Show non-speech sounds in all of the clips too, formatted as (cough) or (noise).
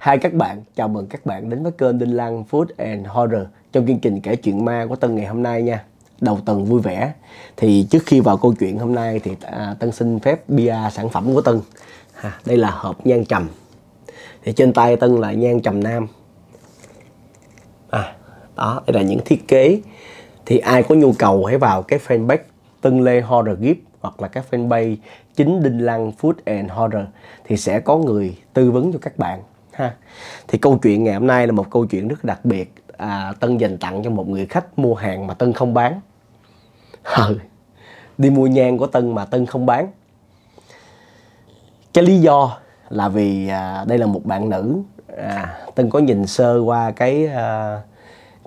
Hai các bạn, chào mừng các bạn đến với kênh Đinh Lăng Food and Horror trong chương trình kể chuyện ma của Tân ngày hôm nay nha. Đầu tuần vui vẻ. Thì trước khi vào câu chuyện hôm nay thì à, Tân xin phép bia sản phẩm của Tân. À, đây là hộp nhang trầm. Thì trên tay Tân là nhang trầm nam. À, đó, đây là những thiết kế. Thì ai có nhu cầu hãy vào cái fanpage Tân Lê Horror Gift hoặc là các fanpage chính Đinh Lăng Food and Horror thì sẽ có người tư vấn cho các bạn ha thì câu chuyện ngày hôm nay là một câu chuyện rất đặc biệt à, tân dành tặng cho một người khách mua hàng mà tân không bán à, đi mua nhang của tân mà tân không bán cái lý do là vì à, đây là một bạn nữ à, tân có nhìn sơ qua cái à,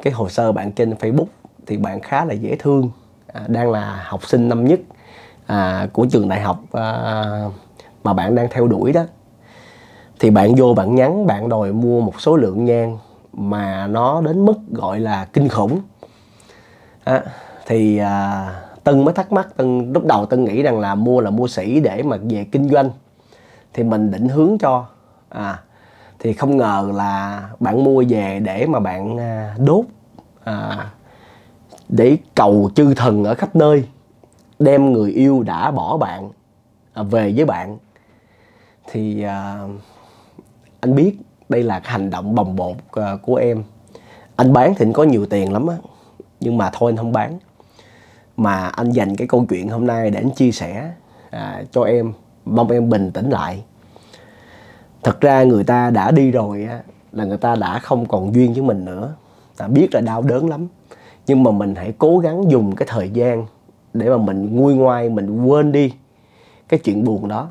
cái hồ sơ bạn trên facebook thì bạn khá là dễ thương à, đang là học sinh năm nhất à, của trường đại học à, mà bạn đang theo đuổi đó thì bạn vô bạn nhắn bạn đòi mua một số lượng nhang mà nó đến mức gọi là kinh khủng à, thì à, tân mới thắc mắc tân lúc đầu tân nghĩ rằng là mua là mua sĩ để mà về kinh doanh thì mình định hướng cho à thì không ngờ là bạn mua về để mà bạn à, đốt à, để cầu chư thần ở khắp nơi đem người yêu đã bỏ bạn à, về với bạn thì à, anh biết đây là hành động bồng bột ờ, của em anh bán thì anh có nhiều tiền lắm á nhưng mà thôi anh không bán mà anh dành cái câu chuyện hôm nay để anh chia sẻ à, cho em mong em bình tĩnh lại thật ra người ta đã đi rồi á là người ta đã không còn duyên với mình nữa ta biết là đau đớn lắm nhưng mà mình hãy cố gắng dùng cái thời gian để mà mình nguôi ngoai mình quên đi cái chuyện buồn đó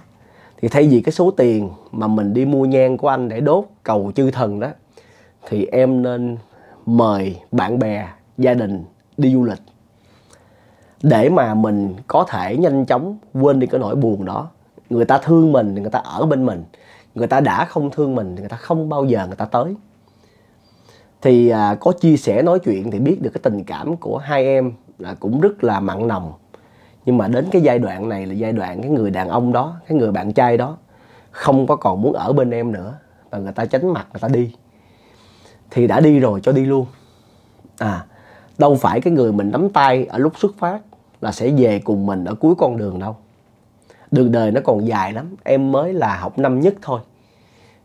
thì thay vì cái số tiền mà mình đi mua nhang của anh để đốt cầu chư thần đó thì em nên mời bạn bè gia đình đi du lịch để mà mình có thể nhanh chóng quên đi cái nỗi buồn đó người ta thương mình người ta ở bên mình người ta đã không thương mình người ta không bao giờ người ta tới thì à, có chia sẻ nói chuyện thì biết được cái tình cảm của hai em là cũng rất là mặn nồng nhưng mà đến cái giai đoạn này là giai đoạn cái người đàn ông đó cái người bạn trai đó không có còn muốn ở bên em nữa và người ta tránh mặt người ta đi thì đã đi rồi cho đi luôn à đâu phải cái người mình nắm tay ở lúc xuất phát là sẽ về cùng mình ở cuối con đường đâu đường đời nó còn dài lắm em mới là học năm nhất thôi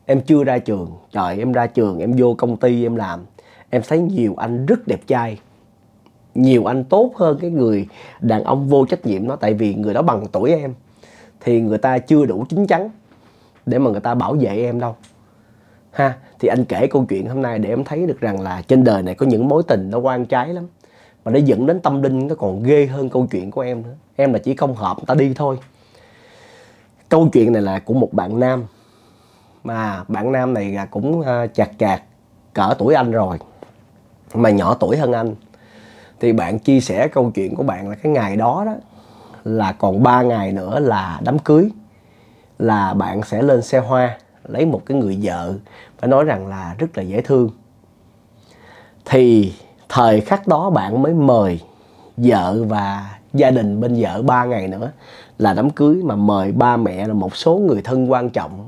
em chưa ra trường trời em ra trường em vô công ty em làm em thấy nhiều anh rất đẹp trai nhiều anh tốt hơn cái người đàn ông vô trách nhiệm nó tại vì người đó bằng tuổi em thì người ta chưa đủ chín chắn để mà người ta bảo vệ em đâu ha thì anh kể câu chuyện hôm nay để em thấy được rằng là trên đời này có những mối tình nó quan trái lắm mà nó dẫn đến tâm linh nó còn ghê hơn câu chuyện của em nữa em là chỉ không hợp người ta đi thôi câu chuyện này là của một bạn nam mà bạn nam này là cũng à, chạc chạc cỡ tuổi anh rồi mà nhỏ tuổi hơn anh thì bạn chia sẻ câu chuyện của bạn là cái ngày đó đó là còn 3 ngày nữa là đám cưới là bạn sẽ lên xe hoa lấy một cái người vợ phải nói rằng là rất là dễ thương thì thời khắc đó bạn mới mời vợ và gia đình bên vợ ba ngày nữa là đám cưới mà mời ba mẹ là một số người thân quan trọng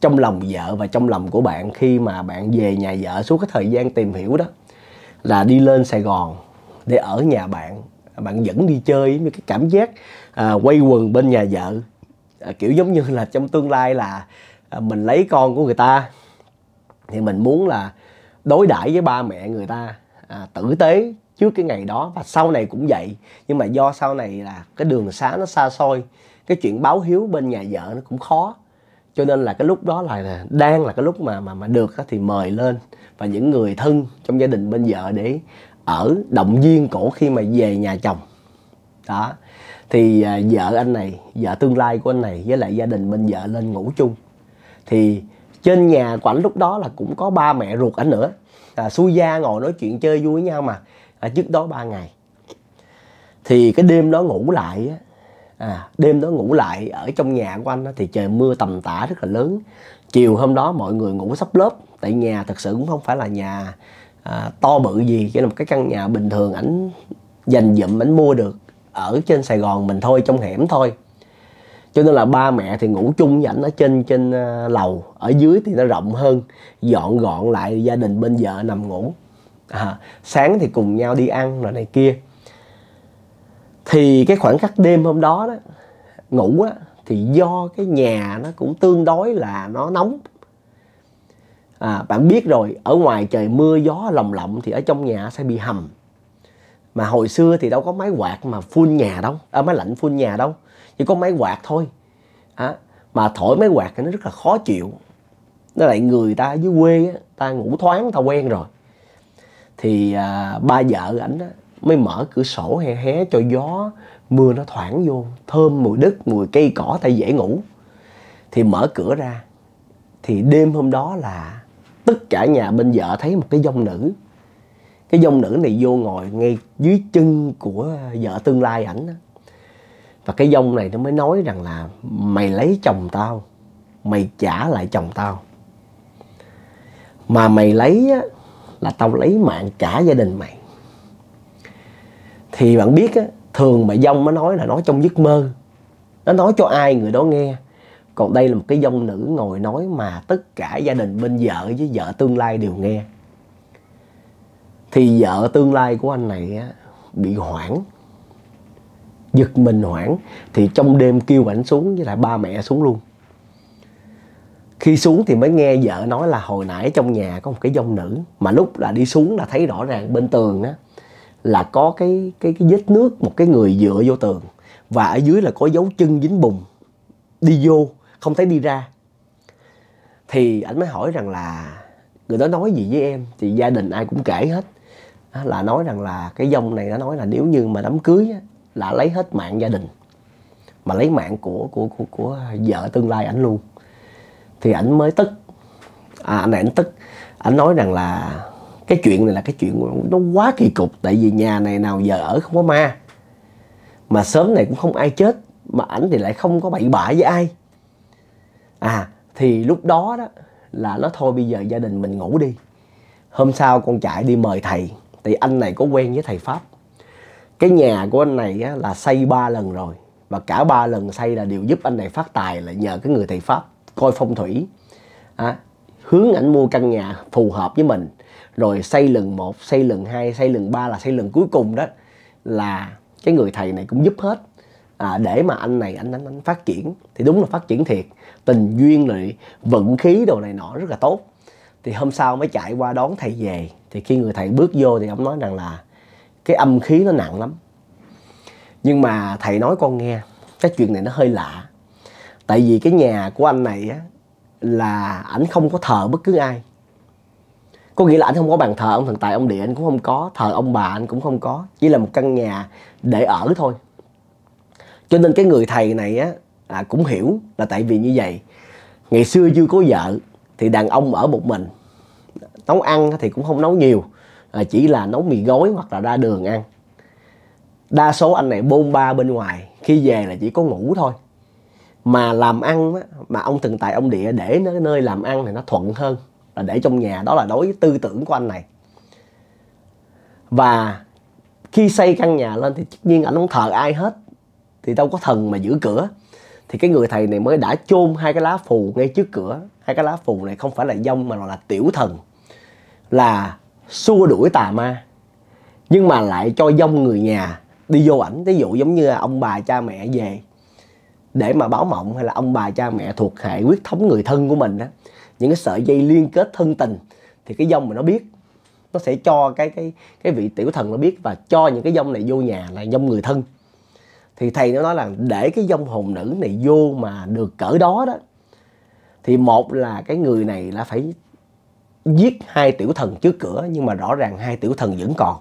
trong lòng vợ và trong lòng của bạn khi mà bạn về nhà vợ suốt cái thời gian tìm hiểu đó là đi lên Sài Gòn để ở nhà bạn bạn dẫn đi chơi với cái cảm giác à, quay quần bên nhà vợ à, kiểu giống như là trong tương lai là à, mình lấy con của người ta thì mình muốn là đối đãi với ba mẹ người ta à, tử tế trước cái ngày đó và sau này cũng vậy nhưng mà do sau này là cái đường xá nó xa xôi cái chuyện báo hiếu bên nhà vợ nó cũng khó cho nên là cái lúc đó là đang là cái lúc mà mà mà được thì mời lên và những người thân trong gia đình bên vợ để ở động viên cổ khi mà về nhà chồng đó thì à, vợ anh này vợ tương lai của anh này với lại gia đình mình vợ lên ngủ chung thì trên nhà của anh lúc đó là cũng có ba mẹ ruột anh nữa à, xui gia ngồi nói chuyện chơi vui với nhau mà à, trước đó ba ngày thì cái đêm đó ngủ lại à, đêm đó ngủ lại ở trong nhà của anh thì trời mưa tầm tã rất là lớn chiều hôm đó mọi người ngủ sắp lớp tại nhà thật sự cũng không phải là nhà à, to bự gì chỉ là một cái căn nhà bình thường ảnh dành dụm ảnh mua được ở trên Sài Gòn mình thôi trong hẻm thôi cho nên là ba mẹ thì ngủ chung với ảnh ở trên trên à, lầu ở dưới thì nó rộng hơn dọn gọn lại gia đình bên vợ nằm ngủ à, sáng thì cùng nhau đi ăn rồi này kia thì cái khoảng khắc đêm hôm đó đó ngủ á thì do cái nhà nó cũng tương đối là nó nóng à, bạn biết rồi ở ngoài trời mưa gió lồng lộng thì ở trong nhà sẽ bị hầm mà hồi xưa thì đâu có máy quạt mà phun nhà đâu ở à, máy lạnh phun nhà đâu chỉ có máy quạt thôi à, mà thổi máy quạt thì nó rất là khó chịu nó lại người ta dưới quê ta ngủ thoáng ta quen rồi thì à, ba vợ ảnh á, mới mở cửa sổ hé hé cho gió mưa nó thoảng vô thơm mùi đất mùi cây cỏ tay dễ ngủ thì mở cửa ra thì đêm hôm đó là tất cả nhà bên vợ thấy một cái dông nữ cái dông nữ này vô ngồi ngay dưới chân của vợ tương lai ảnh và cái dông này nó mới nói rằng là mày lấy chồng tao mày trả lại chồng tao mà mày lấy á, là tao lấy mạng cả gia đình mày thì bạn biết á, thường mà dông mới nói là nói trong giấc mơ nó nói cho ai người đó nghe còn đây là một cái dông nữ ngồi nói mà tất cả gia đình bên vợ với vợ tương lai đều nghe thì vợ tương lai của anh này á, bị hoảng giật mình hoảng thì trong đêm kêu ảnh xuống với lại ba mẹ xuống luôn khi xuống thì mới nghe vợ nói là hồi nãy trong nhà có một cái dông nữ mà lúc là đi xuống là thấy rõ ràng bên tường á là có cái cái cái vết nước một cái người dựa vô tường và ở dưới là có dấu chân dính bùn đi vô không thấy đi ra thì anh mới hỏi rằng là người đó nói gì với em thì gia đình ai cũng kể hết là nói rằng là cái dông này nó nói là nếu như mà đám cưới á, là lấy hết mạng gia đình mà lấy mạng của của của của vợ tương lai ảnh luôn thì ảnh mới tức à, anh này ảnh tức ảnh nói rằng là cái chuyện này là cái chuyện nó quá kỳ cục tại vì nhà này nào giờ ở không có ma mà sớm này cũng không ai chết mà ảnh thì lại không có bậy bạ với ai à thì lúc đó đó là nó thôi bây giờ gia đình mình ngủ đi hôm sau con chạy đi mời thầy thì anh này có quen với thầy pháp cái nhà của anh này á, là xây ba lần rồi và cả ba lần xây là đều giúp anh này phát tài là nhờ cái người thầy pháp coi phong thủy à, hướng ảnh mua căn nhà phù hợp với mình rồi xây lần một xây lần hai xây lần ba là xây lần cuối cùng đó là cái người thầy này cũng giúp hết à, để mà anh này anh, anh anh phát triển thì đúng là phát triển thiệt tình duyên rồi vận khí đồ này nọ rất là tốt thì hôm sau mới chạy qua đón thầy về thì khi người thầy bước vô thì ông nói rằng là cái âm khí nó nặng lắm nhưng mà thầy nói con nghe cái chuyện này nó hơi lạ tại vì cái nhà của anh này á là ảnh không có thờ bất cứ ai có nghĩa là anh không có bàn thờ ông thần tài ông địa anh cũng không có thờ ông bà anh cũng không có chỉ là một căn nhà để ở thôi cho nên cái người thầy này á à, cũng hiểu là tại vì như vậy ngày xưa chưa có vợ thì đàn ông ở một mình nấu ăn thì cũng không nấu nhiều à, chỉ là nấu mì gói hoặc là ra đường ăn đa số anh này bôn ba bên ngoài khi về là chỉ có ngủ thôi mà làm ăn á, mà ông từng tại ông địa để nó nơi làm ăn thì nó thuận hơn là để trong nhà đó là đối với tư tưởng của anh này và khi xây căn nhà lên thì tất nhiên anh không thờ ai hết thì đâu có thần mà giữ cửa thì cái người thầy này mới đã chôn hai cái lá phù ngay trước cửa hai cái lá phù này không phải là dông mà là tiểu thần là xua đuổi tà ma nhưng mà lại cho dông người nhà đi vô ảnh ví dụ giống như là ông bà cha mẹ về để mà báo mộng hay là ông bà cha mẹ thuộc hệ huyết thống người thân của mình đó những cái sợi dây liên kết thân tình thì cái dông mà nó biết nó sẽ cho cái cái cái vị tiểu thần nó biết và cho những cái dông này vô nhà là dông người thân thì thầy nó nói là để cái dông hồn nữ này vô mà được cỡ đó đó thì một là cái người này là phải giết hai tiểu thần trước cửa nhưng mà rõ ràng hai tiểu thần vẫn còn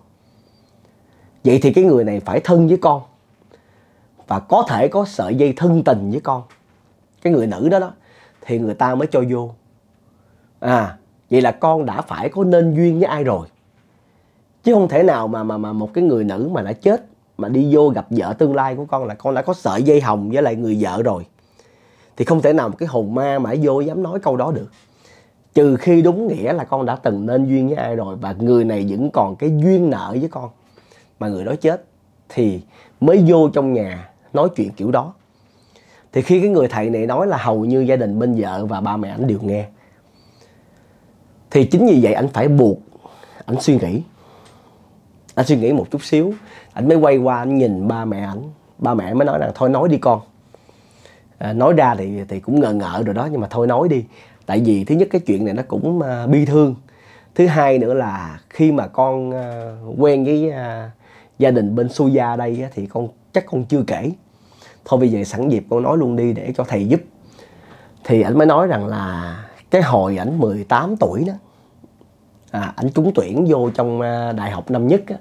vậy thì cái người này phải thân với con và có thể có sợi dây thân tình với con cái người nữ đó đó thì người ta mới cho vô à vậy là con đã phải có nên duyên với ai rồi chứ không thể nào mà mà mà một cái người nữ mà đã chết mà đi vô gặp vợ tương lai của con là con đã có sợi dây hồng với lại người vợ rồi thì không thể nào một cái hồn ma mà vô dám nói câu đó được trừ khi đúng nghĩa là con đã từng nên duyên với ai rồi và người này vẫn còn cái duyên nợ với con mà người đó chết thì mới vô trong nhà nói chuyện kiểu đó thì khi cái người thầy này nói là hầu như gia đình bên vợ và ba mẹ anh đều nghe thì chính vì vậy anh phải buộc anh suy nghĩ anh suy nghĩ một chút xíu anh mới quay qua anh nhìn ba mẹ anh ba mẹ mới nói rằng thôi nói đi con à, nói ra thì thì cũng ngờ ngợ rồi đó nhưng mà thôi nói đi tại vì thứ nhất cái chuyện này nó cũng uh, bi thương thứ hai nữa là khi mà con uh, quen với uh, gia đình bên suya đây á, thì con chắc con chưa kể thôi bây giờ sẵn dịp con nói luôn đi để cho thầy giúp thì anh mới nói rằng là cái hồi ảnh 18 tuổi đó à, ảnh trúng tuyển vô trong à, đại học năm nhất á,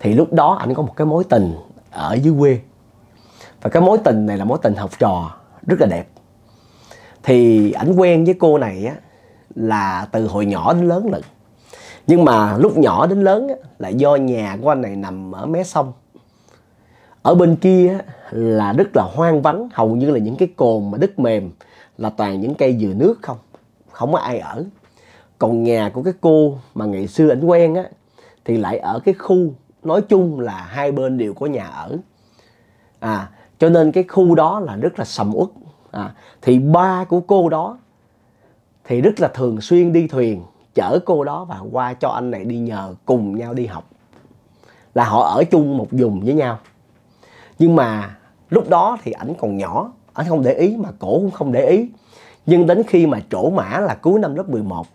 thì lúc đó ảnh có một cái mối tình ở dưới quê và cái mối tình này là mối tình học trò rất là đẹp thì ảnh quen với cô này á, là từ hồi nhỏ đến lớn lận nhưng mà lúc nhỏ đến lớn á, là do nhà của anh này nằm ở mé sông ở bên kia á, là rất là hoang vắng hầu như là những cái cồn mà đất mềm là toàn những cây dừa nước không không có ai ở còn nhà của cái cô mà ngày xưa ảnh quen á thì lại ở cái khu nói chung là hai bên đều có nhà ở à cho nên cái khu đó là rất là sầm uất à thì ba của cô đó thì rất là thường xuyên đi thuyền chở cô đó và qua cho anh này đi nhờ cùng nhau đi học là họ ở chung một vùng với nhau nhưng mà lúc đó thì ảnh còn nhỏ ảnh không để ý mà cổ cũng không để ý nhưng đến khi mà trổ mã là cuối năm lớp 11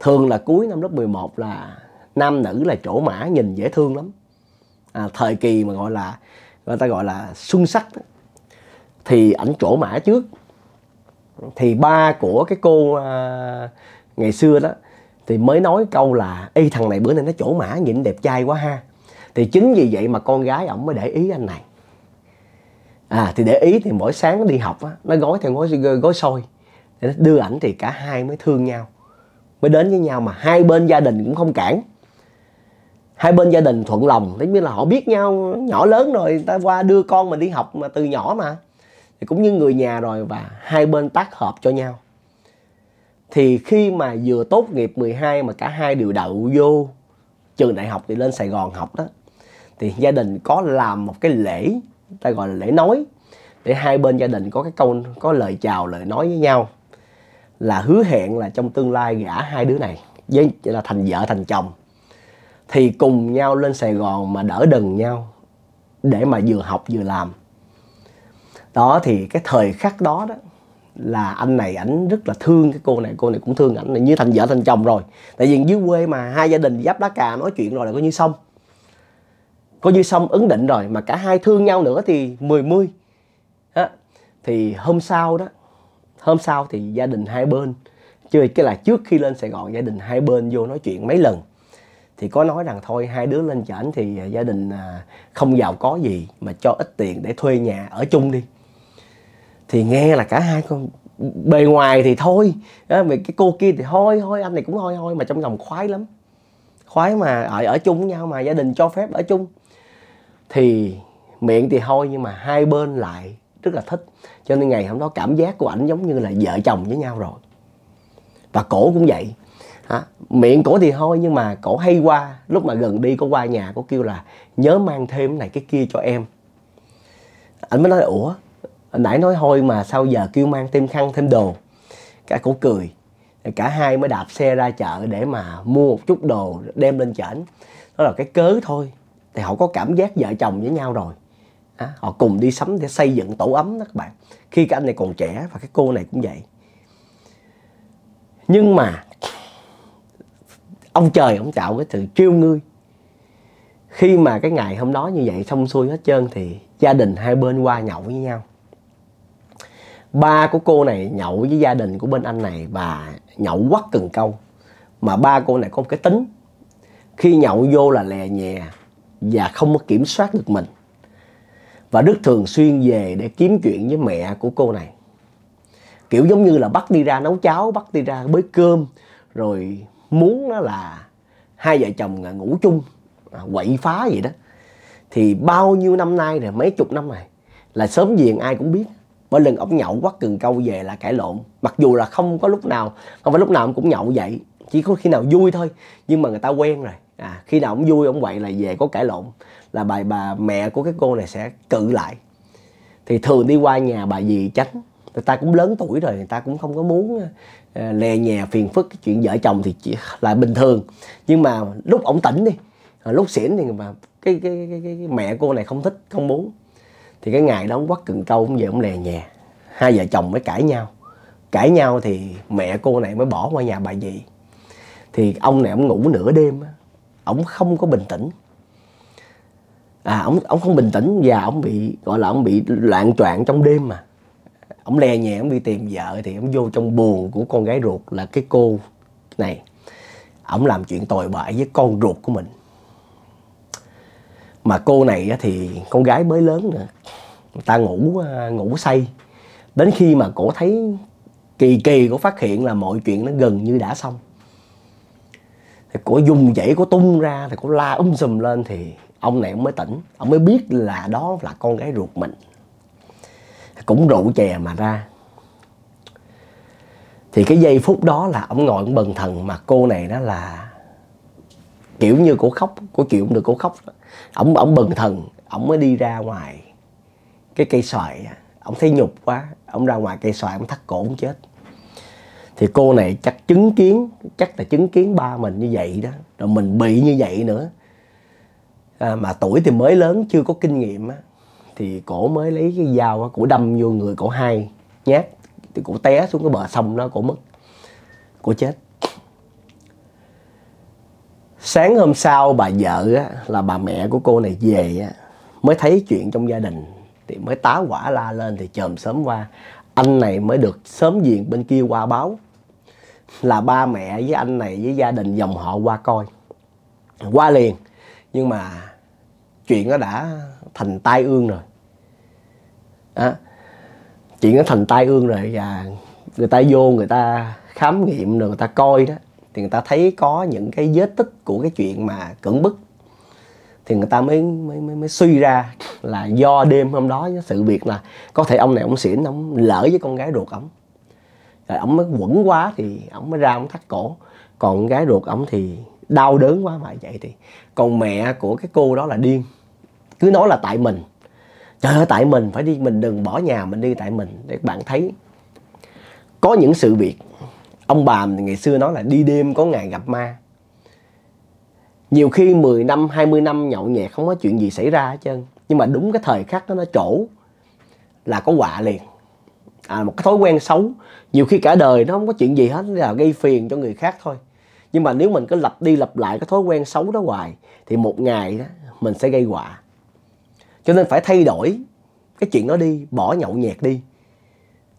thường là cuối năm lớp 11 là nam nữ là chỗ mã nhìn dễ thương lắm à, thời kỳ mà gọi là người ta gọi là xuân sắc đó. thì ảnh chỗ mã trước thì ba của cái cô à, ngày xưa đó thì mới nói câu là y thằng này bữa nay nó chỗ mã nhìn đẹp trai quá ha thì chính vì vậy mà con gái ổng mới để ý anh này à thì để ý thì mỗi sáng nó đi học á nó gói theo gói gói xôi đưa ảnh thì cả hai mới thương nhau mới đến với nhau mà hai bên gia đình cũng không cản hai bên gia đình thuận lòng tất nhiên là họ biết nhau nhỏ lớn rồi ta qua đưa con mình đi học mà từ nhỏ mà thì cũng như người nhà rồi và hai bên tác hợp cho nhau thì khi mà vừa tốt nghiệp 12 mà cả hai đều đậu vô trường đại học thì lên Sài Gòn học đó thì gia đình có làm một cái lễ ta gọi là lễ nói để hai bên gia đình có cái câu có lời chào lời nói với nhau là hứa hẹn là trong tương lai gả hai đứa này với là thành vợ thành chồng thì cùng nhau lên Sài Gòn mà đỡ đần nhau để mà vừa học vừa làm đó thì cái thời khắc đó đó là anh này ảnh rất là thương cái cô này cô này cũng thương ảnh này như thành vợ thành chồng rồi tại vì dưới quê mà hai gia đình giáp lá cà nói chuyện rồi là coi như xong coi như xong ứng định rồi mà cả hai thương nhau nữa thì mười mươi thì hôm sau đó hôm sau thì gia đình hai bên chơi cái là trước khi lên sài gòn gia đình hai bên vô nói chuyện mấy lần thì có nói rằng thôi hai đứa lên chảnh thì à, gia đình à, không giàu có gì mà cho ít tiền để thuê nhà ở chung đi thì nghe là cả hai con bề ngoài thì thôi á cái cô kia thì thôi thôi anh này cũng thôi thôi mà trong lòng khoái lắm khoái mà ở ờ, ở chung với nhau mà gia đình cho phép ở chung thì miệng thì thôi nhưng mà hai bên lại rất là thích cho nên ngày hôm đó cảm giác của ảnh giống như là vợ chồng với nhau rồi và cổ cũng vậy à, miệng cổ thì thôi nhưng mà cổ hay qua lúc mà gần đi có qua nhà có kêu là nhớ mang thêm này cái kia cho em ảnh mới nói ủa nãy nói thôi mà sao giờ kêu mang thêm khăn thêm đồ cả cổ cười cả hai mới đạp xe ra chợ để mà mua một chút đồ đem lên chợ đó là cái cớ thôi thì họ có cảm giác vợ chồng với nhau rồi à, họ cùng đi sắm để xây dựng tổ ấm đó các bạn khi các anh này còn trẻ và cái cô này cũng vậy nhưng mà ông trời ông tạo cái sự trêu ngươi khi mà cái ngày hôm đó như vậy xong xuôi hết trơn thì gia đình hai bên qua nhậu với nhau ba của cô này nhậu với gia đình của bên anh này và nhậu quắt từng câu mà ba cô này có một cái tính khi nhậu vô là lè nhè và không có kiểm soát được mình và Đức thường xuyên về để kiếm chuyện với mẹ của cô này. Kiểu giống như là bắt đi ra nấu cháo, bắt đi ra bới cơm, rồi muốn nó là hai vợ chồng ngủ chung, à, quậy phá vậy đó. Thì bao nhiêu năm nay rồi, mấy chục năm này, là sớm giềng ai cũng biết. Mỗi lần ông nhậu quắt cần câu về là cãi lộn. Mặc dù là không có lúc nào, không phải lúc nào cũng nhậu vậy. Chỉ có khi nào vui thôi, nhưng mà người ta quen rồi à, khi nào ông vui ông quậy là về có cãi lộn là bà bà mẹ của cái cô này sẽ cự lại thì thường đi qua nhà bà dì tránh người ta cũng lớn tuổi rồi người ta cũng không có muốn ờ, lè nhà phiền phức cái chuyện vợ chồng thì chỉ là bình thường nhưng mà lúc ổng tỉnh đi à, lúc xỉn thì mà cái cái, cái cái cái mẹ cô này không thích không muốn thì cái ngày đó ông quắt cần câu ông về ông lè nhà hai vợ chồng mới cãi nhau cãi nhau thì mẹ cô này mới bỏ qua nhà bà dì thì ông này ông ngủ nửa đêm ổng không có bình tĩnh à ổng ổng không bình tĩnh và ổng bị gọi là ổng bị loạn troạn trong đêm mà ổng lè nhẹ ổng đi tìm vợ thì ổng vô trong buồn của con gái ruột là cái cô này ổng làm chuyện tồi bại với con ruột của mình mà cô này thì con gái mới lớn nữa người ta ngủ à, ngủ say đến khi mà cổ thấy kỳ kỳ cổ phát hiện là mọi chuyện nó gần như đã xong thì cổ dùng dãy cổ tung ra thì cổ la um sùm lên thì ông này ông mới tỉnh ông mới biết là đó là con gái ruột mình cũng rượu chè mà ra thì cái giây phút đó là ông ngồi ông bần thần mà cô này đó là kiểu như cổ khóc cổ chịu không được cổ khóc ông ông bần thần ông mới đi ra ngoài cái cây xoài ông thấy nhục quá ông ra ngoài cây xoài ông thắt cổ ông chết thì cô này chắc chứng kiến chắc là chứng kiến ba mình như vậy đó rồi mình bị như vậy nữa à, mà tuổi thì mới lớn chưa có kinh nghiệm á thì cổ mới lấy cái dao á cổ đâm vô người cổ hai nhát thì cổ té xuống cái bờ sông đó cổ mất cổ chết sáng hôm sau bà vợ á, là bà mẹ của cô này về á, mới thấy chuyện trong gia đình thì mới tá quả la lên thì chồm sớm qua anh này mới được sớm diện bên kia qua báo là ba mẹ với anh này với gia đình dòng họ qua coi qua liền nhưng mà chuyện nó đã thành tai ương rồi đó. chuyện nó thành tai ương rồi và người ta vô người ta khám nghiệm rồi người ta coi đó thì người ta thấy có những cái vết tích của cái chuyện mà cưỡng bức thì người ta mới mới mới, mới suy ra là do đêm hôm đó sự việc là có thể ông này ông xỉn ông lỡ với con gái ruột ông rồi ổng mới quẩn quá thì ổng mới ra ổng thắt cổ còn gái ruột ổng thì đau đớn quá mà vậy thì còn mẹ của cái cô đó là điên cứ nói là tại mình trời ơi tại mình phải đi mình đừng bỏ nhà mình đi tại mình để bạn thấy có những sự việc ông bà ngày xưa nói là đi đêm có ngày gặp ma nhiều khi 10 năm 20 năm nhậu nhẹt không có chuyện gì xảy ra hết trơn nhưng mà đúng cái thời khắc đó nó trổ là có quả liền à, một cái thói quen xấu nhiều khi cả đời nó không có chuyện gì hết là gây phiền cho người khác thôi nhưng mà nếu mình cứ lặp đi lặp lại cái thói quen xấu đó hoài thì một ngày đó mình sẽ gây họa cho nên phải thay đổi cái chuyện đó đi bỏ nhậu nhẹt đi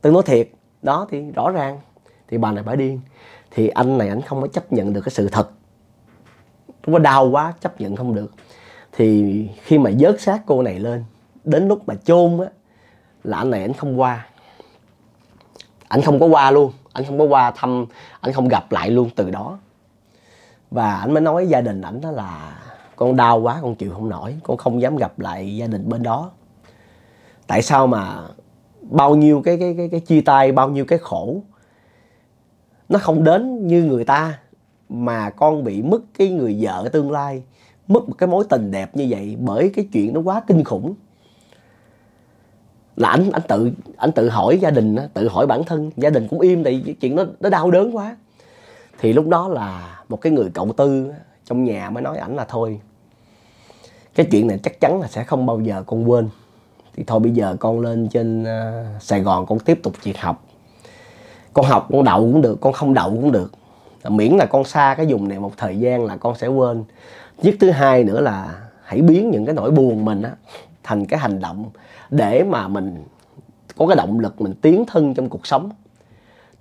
tôi nói thiệt đó thì rõ ràng thì bà này bà điên thì anh này anh không có chấp nhận được cái sự thật nó đau quá chấp nhận không được thì khi mà dớt xác cô này lên đến lúc mà chôn á là anh này anh không qua anh không có qua luôn anh không có qua thăm anh không gặp lại luôn từ đó và anh mới nói với gia đình ảnh đó là con đau quá con chịu không nổi con không dám gặp lại gia đình bên đó tại sao mà bao nhiêu cái cái cái, cái chia tay bao nhiêu cái khổ nó không đến như người ta mà con bị mất cái người vợ tương lai mất một cái mối tình đẹp như vậy bởi cái chuyện nó quá kinh khủng là anh anh tự anh tự hỏi gia đình tự hỏi bản thân gia đình cũng im thì chuyện nó nó đau đớn quá thì lúc đó là một cái người cộng tư trong nhà mới nói ảnh là thôi cái chuyện này chắc chắn là sẽ không bao giờ con quên thì thôi bây giờ con lên trên ờ, Sài Gòn con tiếp tục việc học con học con đậu cũng được con không đậu cũng được miễn là con xa cái vùng này một thời gian là con sẽ quên nhất thứ hai nữa là hãy biến những cái nỗi buồn mình á thành cái hành động để mà mình có cái động lực mình tiến thân trong cuộc sống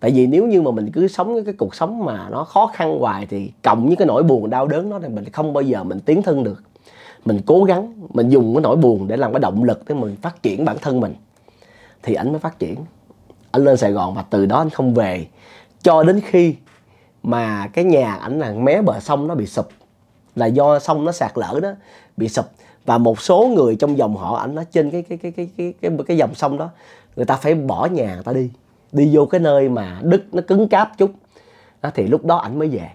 tại vì nếu như mà mình cứ sống cái cuộc sống mà nó khó khăn hoài thì cộng với cái nỗi buồn đau đớn đó thì mình không bao giờ mình tiến thân được mình cố gắng mình dùng cái nỗi buồn để làm cái động lực để mình phát triển bản thân mình thì anh mới phát triển Anh lên sài gòn và từ đó anh không về cho đến khi mà cái nhà ảnh là mé bờ sông nó bị sụp là do sông nó sạt lở đó bị sụp và một số người trong dòng họ ảnh nó trên cái cái cái cái cái cái cái dòng sông đó người ta phải bỏ nhà người ta đi đi vô cái nơi mà đức nó cứng cáp chút đó, thì lúc đó ảnh mới về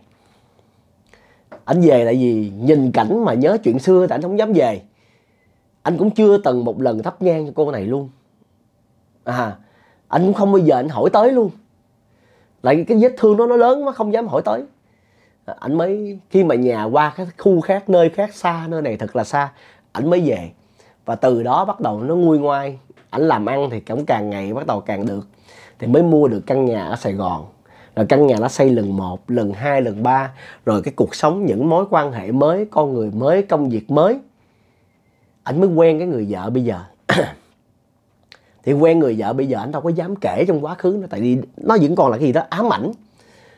ảnh về tại vì nhìn cảnh mà nhớ chuyện xưa thì ảnh không dám về anh cũng chưa từng một lần thắp nhang cho cô này luôn à anh cũng không bao giờ anh hỏi tới luôn lại cái vết thương nó nó lớn quá không dám hỏi tới anh à, mới khi mà nhà qua cái khu khác nơi khác xa nơi này thật là xa ảnh mới về và từ đó bắt đầu nó nguôi ngoai ảnh làm ăn thì cũng càng ngày bắt đầu càng được thì mới mua được căn nhà ở Sài Gòn rồi căn nhà nó xây lần một lần hai lần ba rồi cái cuộc sống những mối quan hệ mới con người mới công việc mới anh mới quen cái người vợ bây giờ (clears throat) thì quen người vợ bây giờ anh đâu có dám kể trong quá khứ nữa tại vì nó vẫn còn là cái gì đó ám ảnh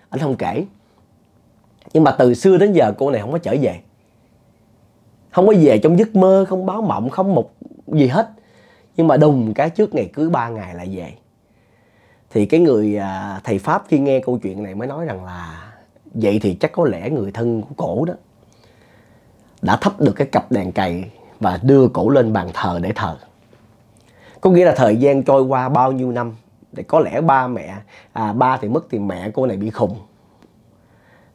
anh không kể nhưng mà từ xưa đến giờ cô này không có trở về không có về trong giấc mơ không báo mộng không một gì hết nhưng mà đùng cái trước ngày cưới ba ngày là về thì cái người à, thầy pháp khi nghe câu chuyện này mới nói rằng là vậy thì chắc có lẽ người thân của cổ đó đã thắp được cái cặp đèn cày và đưa cổ lên bàn thờ để thờ có nghĩa là thời gian trôi qua bao nhiêu năm để có lẽ ba mẹ à, ba thì mất thì mẹ cô này bị khùng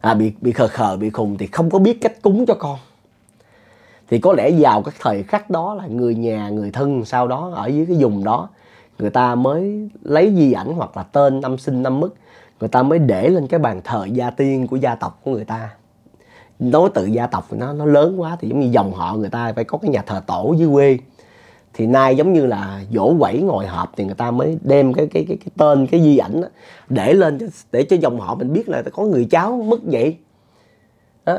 à, bị bị khờ khờ bị khùng thì không có biết cách cúng cho con thì có lẽ vào các thời khắc đó là người nhà người thân sau đó ở dưới cái vùng đó người ta mới lấy di ảnh hoặc là tên năm sinh năm mức người ta mới để lên cái bàn thờ gia tiên của gia tộc của người ta nói từ gia tộc nó nó lớn quá thì giống như dòng họ người ta phải có cái nhà thờ tổ dưới quê thì nay giống như là dỗ quẩy ngồi họp thì người ta mới đem cái cái cái, cái tên cái di ảnh đó, để lên để cho dòng họ mình biết là có người cháu mất vậy đó.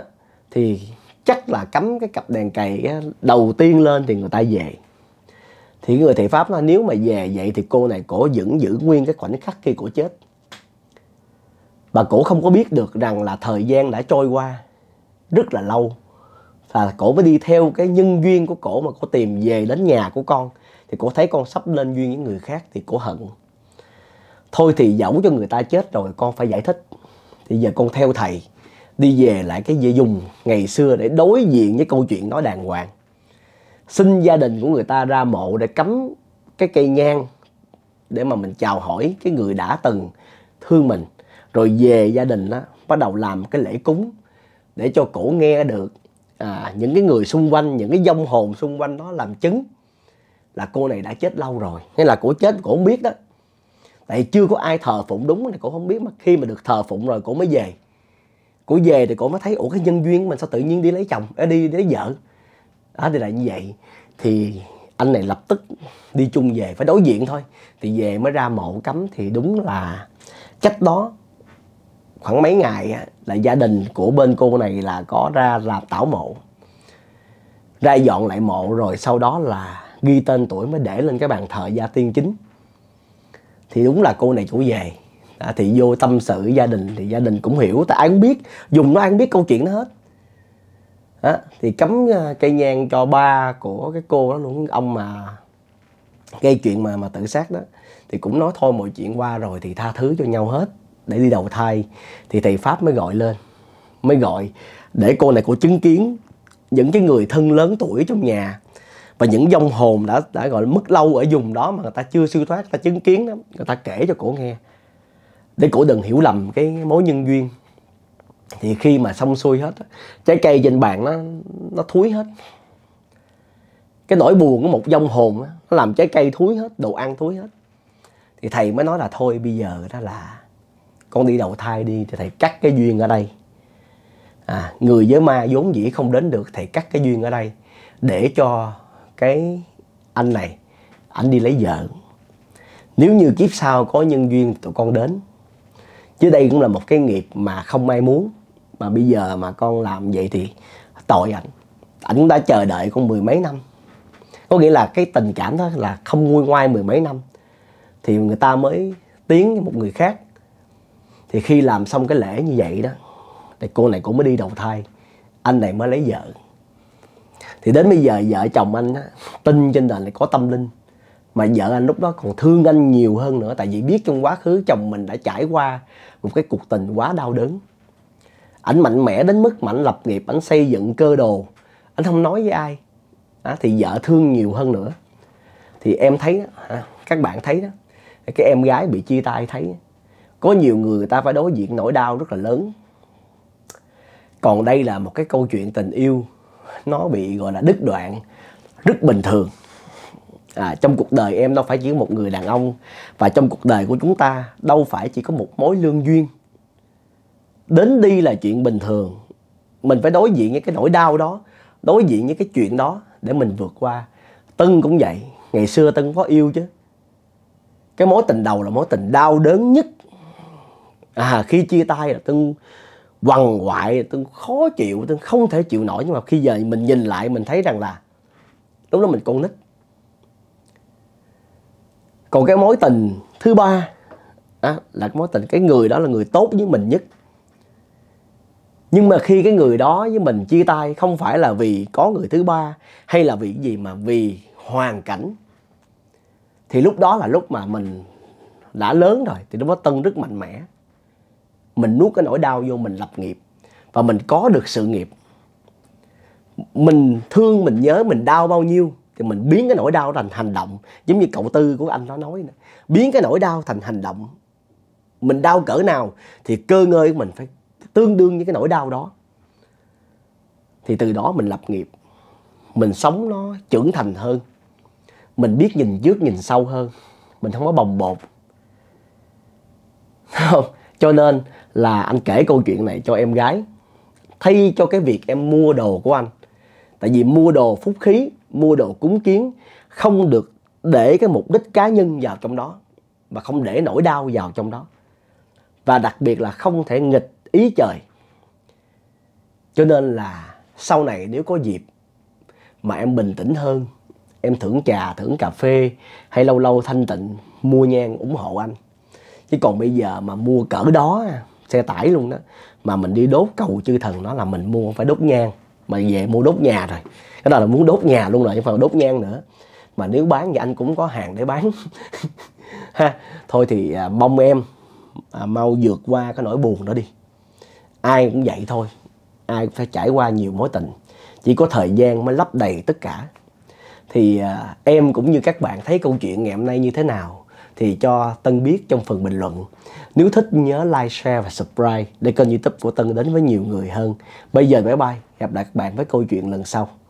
thì chắc là cắm cái cặp đèn cày đầu tiên lên thì người ta về thì người thầy pháp nói nếu mà về vậy thì cô này cổ vẫn giữ nguyên cái khoảnh khắc khi cổ chết bà cổ không có biết được rằng là thời gian đã trôi qua rất là lâu và cổ mới đi theo cái nhân duyên của cổ mà cổ tìm về đến nhà của con thì cổ thấy con sắp lên duyên với người khác thì cổ hận thôi thì dẫu cho người ta chết rồi con phải giải thích thì giờ con theo thầy đi về lại cái dây dùng ngày xưa để đối diện với câu chuyện nói đàng hoàng xin gia đình của người ta ra mộ để cắm cái cây nhang để mà mình chào hỏi cái người đã từng thương mình rồi về gia đình đó bắt đầu làm cái lễ cúng để cho cổ nghe được à, những cái người xung quanh những cái dông hồn xung quanh đó làm chứng là cô này đã chết lâu rồi hay là cổ chết cổ không biết đó tại chưa có ai thờ phụng đúng thì cổ không biết mà khi mà được thờ phụng rồi cổ mới về cổ về thì cổ mới thấy ủa cái nhân duyên của mình sao tự nhiên đi lấy chồng à, đi, đi lấy vợ đó thì là như vậy thì anh này lập tức đi chung về phải đối diện thôi thì về mới ra mộ cấm thì đúng là cách đó khoảng mấy ngày là gia đình của bên cô này là có ra làm tảo mộ ra dọn lại mộ rồi sau đó là ghi tên tuổi mới để lên cái bàn thờ gia tiên chính thì đúng là cô này chủ về à, thì vô tâm sự gia đình thì gia đình cũng hiểu tại ai cũng biết dùng nó ai cũng biết câu chuyện nó hết đó, thì cấm à, cây nhang cho ba của cái cô đó luôn ông mà gây chuyện mà mà tự sát đó thì cũng nói thôi mọi chuyện qua rồi thì tha thứ cho nhau hết để đi đầu thai thì thầy pháp mới gọi lên mới gọi để cô này cô chứng kiến những cái người thân lớn tuổi trong nhà và những dông hồn đã đã gọi là mất lâu ở vùng đó mà người ta chưa siêu thoát, người ta chứng kiến đó, người ta kể cho cổ nghe để cổ đừng hiểu lầm cái mối nhân duyên thì khi mà xong xuôi hết trái cây trên bàn nó nó thúi hết cái nỗi buồn của một dông hồn nó làm trái cây thúi hết đồ ăn thúi hết thì thầy mới nói là thôi bây giờ đó là con đi đầu thai đi thì thầy cắt cái duyên ở đây à, người với ma vốn dĩ không đến được thầy cắt cái duyên ở đây để cho cái anh này anh đi lấy vợ nếu như kiếp sau có nhân duyên tụi con đến chứ đây cũng là một cái nghiệp mà không ai muốn mà bây giờ mà con làm vậy thì tội ảnh ảnh đã chờ đợi con mười mấy năm có nghĩa là cái tình cảm đó là không nguôi ngoai mười mấy năm thì người ta mới tiến với một người khác thì khi làm xong cái lễ như vậy đó thì cô này cũng mới đi đầu thai anh này mới lấy vợ thì đến bây giờ vợ chồng anh á, tin trên đời này có tâm linh mà vợ anh lúc đó còn thương anh nhiều hơn nữa tại vì biết trong quá khứ chồng mình đã trải qua một cái cuộc tình quá đau đớn ảnh mạnh mẽ đến mức mà ảnh lập nghiệp ảnh xây dựng cơ đồ anh không nói với ai à, thì vợ thương nhiều hơn nữa thì em thấy đó, à, các bạn thấy đó cái em gái bị chia tay thấy có nhiều người người ta phải đối diện nỗi đau rất là lớn còn đây là một cái câu chuyện tình yêu nó bị gọi là đứt đoạn rất bình thường à, trong cuộc đời em đâu phải chỉ có một người đàn ông và trong cuộc đời của chúng ta đâu phải chỉ có một mối lương duyên đến đi là chuyện bình thường mình phải đối diện với cái nỗi đau đó đối diện với cái chuyện đó để mình vượt qua tân cũng vậy ngày xưa tân có yêu chứ cái mối tình đầu là mối tình đau đớn nhất à khi chia tay là tân quằn quại tân khó chịu tân không thể chịu nổi nhưng mà khi giờ mình nhìn lại mình thấy rằng là lúc đó mình con nít còn cái mối tình thứ ba đó, là cái mối tình cái người đó là người tốt với mình nhất nhưng mà khi cái người đó với mình chia tay không phải là vì có người thứ ba hay là vì cái gì mà vì hoàn cảnh thì lúc đó là lúc mà mình đã lớn rồi thì lúc đó tân rất mạnh mẽ mình nuốt cái nỗi đau vô mình lập nghiệp và mình có được sự nghiệp mình thương mình nhớ mình đau bao nhiêu thì mình biến cái nỗi đau thành hành động giống như cậu tư của anh nó nói nữa. biến cái nỗi đau thành hành động mình đau cỡ nào thì cơ ngơi của mình phải tương đương với cái nỗi đau đó thì từ đó mình lập nghiệp mình sống nó trưởng thành hơn mình biết nhìn trước nhìn sâu hơn mình không có bồng bột (laughs) không cho nên là anh kể câu chuyện này cho em gái thay cho cái việc em mua đồ của anh tại vì mua đồ phúc khí mua đồ cúng kiến không được để cái mục đích cá nhân vào trong đó và không để nỗi đau vào trong đó và đặc biệt là không thể nghịch ý trời cho nên là sau này nếu có dịp mà em bình tĩnh hơn em thưởng trà thưởng cà phê hay lâu lâu thanh tịnh mua nhang ủng hộ anh chứ còn bây giờ mà mua cỡ đó xe tải luôn đó mà mình đi đốt cầu chư thần nó là mình mua phải đốt nhang mà về mua đốt nhà rồi cái đó là muốn đốt nhà luôn rồi chứ mà đốt nhang nữa mà nếu bán thì anh cũng có hàng để bán (laughs) ha thôi thì à, mong em à, mau vượt qua cái nỗi buồn đó đi ai cũng vậy thôi ai cũng phải trải qua nhiều mối tình chỉ có thời gian mới lấp đầy tất cả thì à, em cũng như các bạn thấy câu chuyện ngày hôm nay như thế nào thì cho tân biết trong phần bình luận nếu thích nhớ like share và subscribe để kênh youtube của tân đến với nhiều người hơn bây giờ bye bye gặp lại các bạn với câu chuyện lần sau